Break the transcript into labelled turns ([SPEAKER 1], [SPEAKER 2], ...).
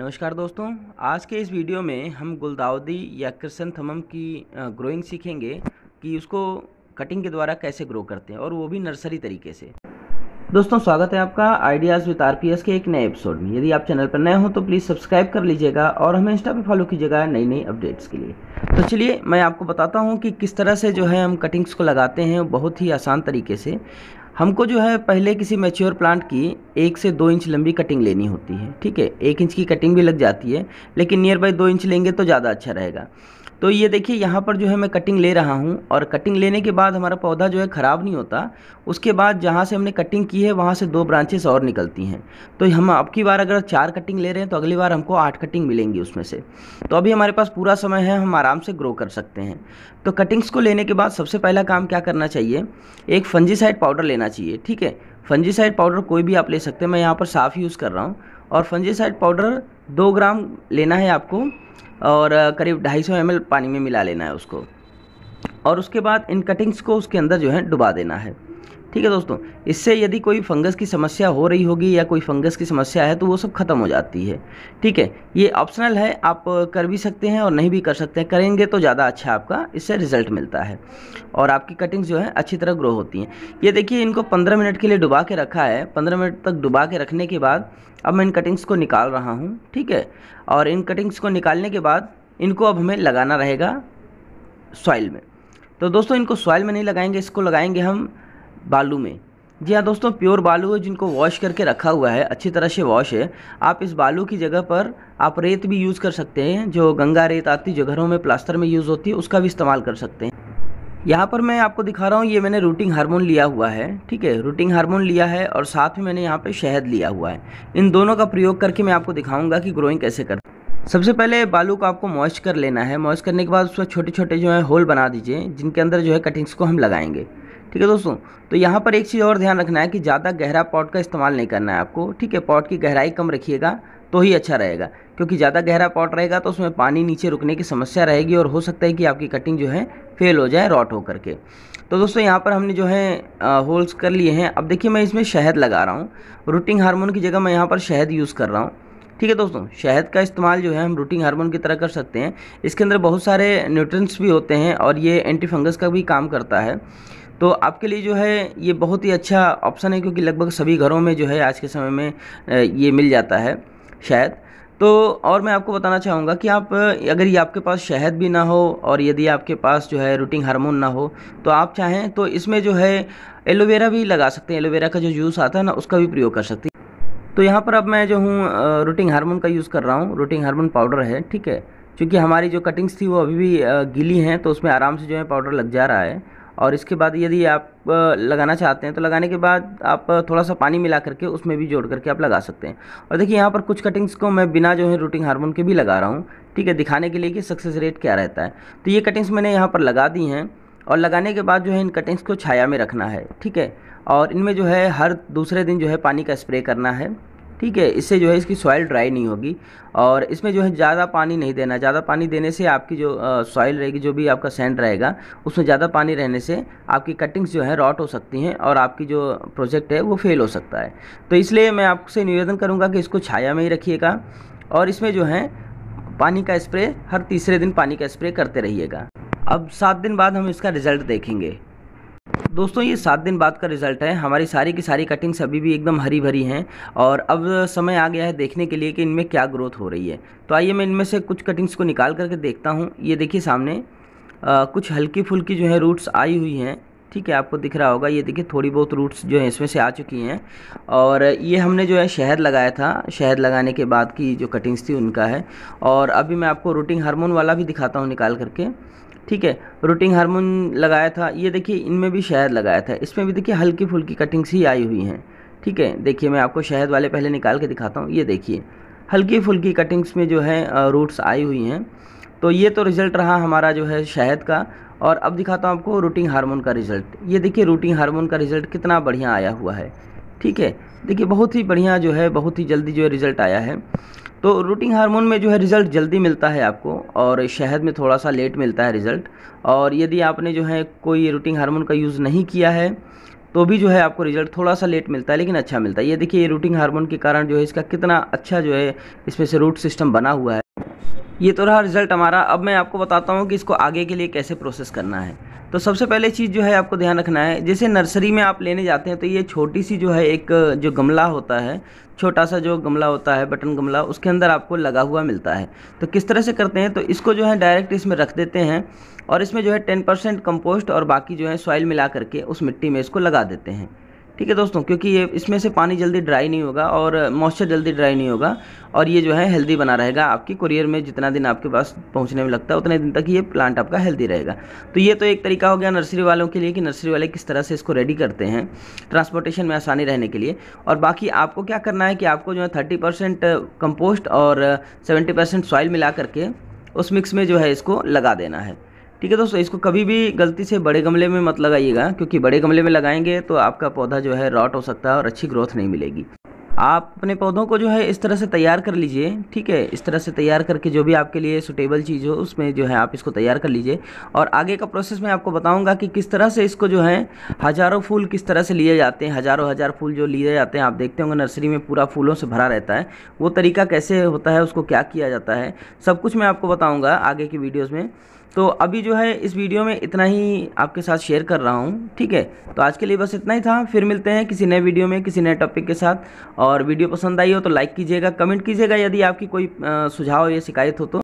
[SPEAKER 1] नमस्कार दोस्तों आज के इस वीडियो में हम गुलदाउदी या थमम की ग्रोइंग सीखेंगे कि उसको कटिंग के द्वारा कैसे ग्रो करते हैं और वो भी नर्सरी तरीके से दोस्तों स्वागत है आपका आइडियाज़ विद आरपीएस के एक नए एपिसोड में यदि आप चैनल पर नए हो तो प्लीज़ सब्सक्राइब कर लीजिएगा और हमें इंस्टा पे फॉलो कीजिएगा नई नई अपडेट्स के लिए तो चलिए मैं आपको बताता हूँ कि किस तरह से जो है हम कटिंग्स को लगाते हैं बहुत ही आसान तरीके से हमको जो है पहले किसी मेच्योर प्लांट की एक से दो इंच लंबी कटिंग लेनी होती है ठीक है एक इंच की कटिंग भी लग जाती है लेकिन नियर बाई दो इंच लेंगे तो ज़्यादा अच्छा रहेगा तो ये देखिए यहाँ पर जो है मैं कटिंग ले रहा हूँ और कटिंग लेने के बाद हमारा पौधा जो है ख़राब नहीं होता उसके बाद जहाँ से हमने कटिंग की है वहाँ से दो ब्रांचेस और निकलती हैं तो हम अब की बार अगर चार कटिंग ले रहे हैं तो अगली बार हमको आठ कटिंग मिलेंगी उसमें से तो अभी हमारे पास पूरा समय है हम आराम से ग्रो कर सकते हैं तो कटिंग्स को लेने के बाद सबसे पहला काम क्या करना चाहिए एक फंजीसाइड पाउडर लेना चाहिए ठीक है फंजीसाइड पाउडर कोई भी आप ले सकते हैं मैं यहाँ पर साफ़ यूज़ कर रहा हूँ और फंजीसाइड पाउडर दो ग्राम लेना है आपको और करीब 250 ml पानी में मिला लेना है उसको और उसके बाद इन कटिंग्स को उसके अंदर जो है डुबा देना है ठीक है दोस्तों इससे यदि कोई फंगस की समस्या हो रही होगी या कोई फंगस की समस्या है तो वो सब खत्म हो जाती है ठीक है ये ऑप्शनल है आप कर भी सकते हैं और नहीं भी कर सकते हैं करेंगे तो ज़्यादा अच्छा आपका इससे रिजल्ट मिलता है और आपकी कटिंग्स जो है अच्छी तरह ग्रो होती हैं ये देखिए इनको पंद्रह मिनट के लिए डुबा के रखा है पंद्रह मिनट तक डुबा के रखने के बाद अब मैं इन कटिंग्स को निकाल रहा हूँ ठीक है और इन कटिंग्स को निकालने के बाद इनको अब हमें लगाना रहेगा सॉइल में तो दोस्तों इनको सॉइल में नहीं लगाएंगे इसको लगाएंगे हम बालू में जी हाँ दोस्तों प्योर बालू है जिनको वॉश करके रखा हुआ है अच्छी तरह से वॉश है आप इस बालू की जगह पर आप रेत भी यूज़ कर सकते हैं जो गंगा रेत आती जो घरों में प्लास्टर में यूज़ होती है उसका भी इस्तेमाल कर सकते हैं यहाँ पर मैं आपको दिखा रहा हूँ ये मैंने रूटिंग हार्मोन लिया हुआ है ठीक है रूटिंग हार्मोन लिया है और साथ में मैंने यहाँ पर शहद लिया हुआ है इन दोनों का प्रयोग करके मैं आपको दिखाऊंगा कि ग्रोइंग कैसे कर सबसे पहले बालू को आपको मॉइस्ट कर लेना है मॉइस्ट करने के बाद उसमें छोटे छोटे जो है होल बना दीजिए जिनके अंदर जो है कटिंग्स को हम लगाएंगे ठीक है दोस्तों तो यहाँ पर एक चीज़ और ध्यान रखना है कि ज़्यादा गहरा पॉट का इस्तेमाल नहीं करना है आपको ठीक है पॉट की गहराई कम रखिएगा तो ही अच्छा रहेगा क्योंकि ज़्यादा गहरा पॉट रहेगा तो उसमें पानी नीचे रुकने की समस्या रहेगी और हो सकता है कि आपकी कटिंग जो है फेल हो जाए रॉट होकर के तो दोस्तों यहाँ पर हमने जो है होल्स कर लिए हैं अब देखिए मैं इसमें शहद लगा रहा हूँ रूटिंग हार्मोन की जगह मैं यहाँ पर शहद यूज़ कर रहा हूँ ठीक है दोस्तों शहद का इस्तेमाल जो है हम रूटिंग हार्मोन की तरह कर सकते हैं इसके अंदर बहुत सारे न्यूट्रंस भी होते हैं और ये एंटीफंगस का भी काम करता है तो आपके लिए जो है ये बहुत ही अच्छा ऑप्शन है क्योंकि लगभग सभी घरों में जो है आज के समय में ये मिल जाता है शायद तो और मैं आपको बताना चाहूँगा कि आप अगर ये आपके पास शहद भी ना हो और यदि आपके पास जो है रूटिंग हार्मोन ना हो तो आप चाहें तो इसमें जो है एलोवेरा भी लगा सकते हैं एलोवेरा का जो जूस आता है ना उसका भी प्रयोग कर सकते हैं तो यहाँ पर अब मैं जो हूँ रूटिंग हार्मोन का यूज़ कर रहा हूँ रूटिंग हारमोन पाउडर है ठीक है क्योंकि हमारी जो कटिंग्स थी वो अभी भी गीली हैं तो उसमें आराम से जो है पाउडर लग जा रहा है और इसके बाद यदि आप लगाना चाहते हैं तो लगाने के बाद आप थोड़ा सा पानी मिला करके उसमें भी जोड़ करके आप लगा सकते हैं और देखिए यहाँ पर कुछ कटिंग्स को मैं बिना जो है रूटिंग हार्मोन के भी लगा रहा हूँ ठीक है दिखाने के लिए कि सक्सेस रेट क्या रहता है तो ये कटिंग्स मैंने यहाँ पर लगा दी हैं और लगाने के बाद जो है इन कटिंग्स को छाया में रखना है ठीक है और इनमें जो है हर दूसरे दिन जो है पानी का स्प्रे करना है ठीक है इससे जो है इसकी सॉइल ड्राई नहीं होगी और इसमें जो है ज़्यादा पानी नहीं देना ज़्यादा पानी देने से आपकी जो सॉइल रहेगी जो भी आपका सेंड रहेगा उसमें ज़्यादा पानी रहने से आपकी कटिंग्स जो है रॉट हो सकती हैं और आपकी जो प्रोजेक्ट है वो फेल हो सकता है तो इसलिए मैं आपसे निवेदन करूँगा कि इसको छाया में ही रखिएगा और इसमें जो है पानी का स्प्रे हर तीसरे दिन पानी का स्प्रे करते रहिएगा अब सात दिन बाद हम इसका रिज़ल्ट देखेंगे दोस्तों ये सात दिन बाद का रिज़ल्ट है हमारी सारी की सारी कटिंग्स अभी भी एकदम हरी भरी हैं और अब समय आ गया है देखने के लिए कि इनमें क्या ग्रोथ हो रही है तो आइए मैं इनमें से कुछ कटिंग्स को निकाल करके देखता हूँ ये देखिए सामने आ, कुछ हल्की फुल्की जो है रूट्स आई हुई हैं ठीक है आपको दिख रहा होगा ये देखिए थोड़ी बहुत रूट्स जो हैं इसमें से आ चुकी हैं और ये हमने जो है शहद लगाया था शहद लगाने के बाद की जो कटिंग्स थी उनका है और अभी मैं आपको रूटिंग हार्मोन वाला भी दिखाता हूँ निकाल करके ठीक है रूटिंग हार्मोन लगाया था ये देखिए इनमें भी शहद लगाया था इसमें भी देखिए हल्की फुल्की कटिंग्स ही आई हुई हैं ठीक है देखिए मैं आपको शहद वाले पहले निकाल के दिखाता हूँ ये देखिए हल्की फुल्की कटिंग्स में जो है रूट्स आई हुई हैं तो ये तो रिज़ल्ट रहा हमारा जो है शहद का और अब दिखाता हूँ आपको रूटिंग हार्मोन का रिज़ल्ट ये देखिए रूटिंग हार्मोन का रिज़ल्ट कितना बढ़िया आया हुआ है ठीक है देखिए बहुत ही बढ़िया जो है बहुत ही जल्दी जो है रिज़ल्ट आया है तो रूटिंग हार्मोन में जो है रिज़ल्ट जल्दी मिलता है आपको और शहद में थोड़ा सा लेट मिलता है रिज़ल्ट और यदि आपने जो है कोई रूटिंग हार्मोन का यूज़ नहीं किया है तो भी जो है आपको रिज़ल्ट थोड़ा सा लेट मिलता है लेकिन अच्छा मिलता है ये देखिए ये रूटिंग हार्मोन के कारण जो है इसका कितना अच्छा जो है इसमें से रूट सिस्टम बना हुआ है ये तो रहा रिज़ल्ट हमारा अब मैं आपको बताता हूँ कि इसको आगे के लिए कैसे प्रोसेस करना है तो सबसे पहले चीज़ जो है आपको ध्यान रखना है जैसे नर्सरी में आप लेने जाते हैं तो ये छोटी सी जो है एक जो गमला होता है छोटा सा जो गमला होता है बटन गमला उसके अंदर आपको लगा हुआ मिलता है तो किस तरह से करते हैं तो इसको जो है डायरेक्ट इसमें रख देते हैं और इसमें जो है टेन परसेंट और बाकी जो है सॉइल मिला करके उस मिट्टी में इसको लगा देते हैं ठीक है दोस्तों क्योंकि ये इसमें से पानी जल्दी ड्राई नहीं होगा और मॉइस्चर जल्दी ड्राई नहीं होगा और ये जो है हेल्दी बना रहेगा आपकी कुरियर में जितना दिन आपके पास पहुंचने में लगता है उतने दिन तक ये प्लांट आपका हेल्दी रहेगा तो ये तो एक तरीका हो गया नर्सरी वालों के लिए कि नर्सरी वाले किस तरह से इसको रेडी करते हैं ट्रांसपोर्टेशन में आसानी रहने के लिए और बाकी आपको क्या करना है कि आपको जो है थर्टी परसेंट और सेवेंटी परसेंट सॉइल मिला करके उस मिक्स में जो है इसको लगा देना है ठीक है दोस्तों इसको कभी भी गलती से बड़े गमले में मत लगाइएगा क्योंकि बड़े गमले में लगाएंगे तो आपका पौधा जो है रॉट हो सकता है और अच्छी ग्रोथ नहीं मिलेगी आप अपने पौधों को जो है इस तरह से तैयार कर लीजिए ठीक है इस तरह से तैयार करके जो भी आपके लिए सुटेबल चीज़ हो उसमें जो है आप इसको तैयार कर लीजिए और आगे का प्रोसेस मैं आपको बताऊंगा कि किस तरह से इसको जो है हज़ारों फूल किस तरह से लिए जाते हैं हज़ारों हज़ार फूल जो लिए जाते हैं आप देखते होंगे नर्सरी में पूरा फूलों से भरा रहता है वो तरीका कैसे होता है उसको क्या किया जाता है सब कुछ मैं आपको बताऊँगा आगे की वीडियोज़ में तो अभी जो है इस वीडियो में इतना ही आपके साथ शेयर कर रहा हूँ ठीक है तो आज के लिए बस इतना ही था फिर मिलते हैं किसी नए वीडियो में किसी नए टॉपिक के साथ और वीडियो पसंद आई हो तो लाइक कीजिएगा कमेंट कीजिएगा यदि आपकी कोई सुझाव या शिकायत हो तो